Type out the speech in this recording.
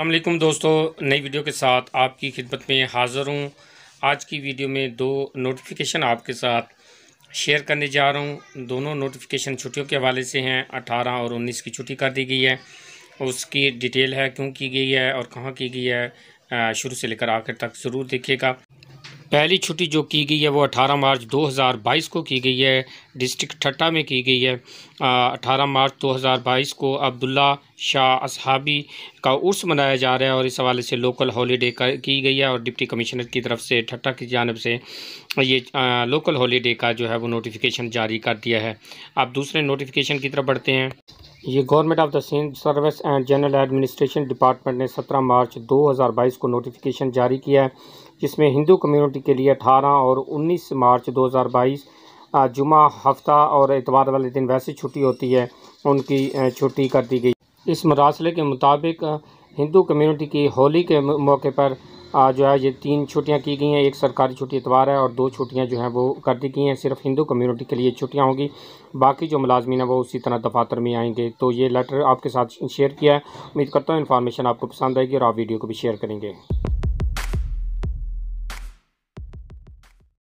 अल्लाम दोस्तों नई वीडियो के साथ आपकी खिदमत में हाजिर हूँ आज की वीडियो में दो नोटिफिकेशन आपके साथ शेयर करने जा रहा हूँ दोनों नोटिफिकेशन छुट्टियों के हवाले से हैं 18 और 19 की छुट्टी कर दी गई है उसकी डिटेल है क्यों की गई है और कहाँ की गई है शुरू से लेकर आखिर तक ज़रूर देखिएगा पहली छुट्टी जो की गई है वो 18 मार्च 2022 को की गई है डिस्ट्रिक्ट ठट्टा में की गई है आ, 18 मार्च 2022 को अब्दुल्ला शाह अहाबी का उर्स मनाया जा रहा है और इस हवाले से लोकल हॉलीडे की गई है और डिप्टी कमिश्नर की तरफ से ठट्टा की जानब से ये आ, लोकल हॉलीडे का जो है वो नोटिफिकेशन जारी कर दिया है अब दूसरे नोटिफिकेशन की तरफ बढ़ते हैं ये government of the Sindh service and general administration department ने 17 मार्च 2022 को नोटिफिकेशन जारी किया है जिसमें हिंदू कम्युनिटी के लिए 18 और 19 मार्च 2022 जुमा हफ्ता और एतवार वाले दिन वैसे छुट्टी होती है उनकी छुट्टी कर दी गई इस मरासले के मुताबिक हिंदू कम्युनिटी की होली के मौके पर जो है ये तीन छुट्टियां की गई हैं एक सरकारी छुट्टी इतवार है और दो छुट्टियां जो हैं वो कर दी गई हैं सिर्फ हिंदू कम्युनिटी के लिए छुट्टियां होंगी बाकी जो मुलाजमी है वो उसी तरह दफातर में आएंगे तो ये लेटर आपके साथ शेयर किया है उम्मीद करता हूँ इन्फॉर्मेशन आपको पसंद आएगी और आप वीडियो को भी शेयर करेंगे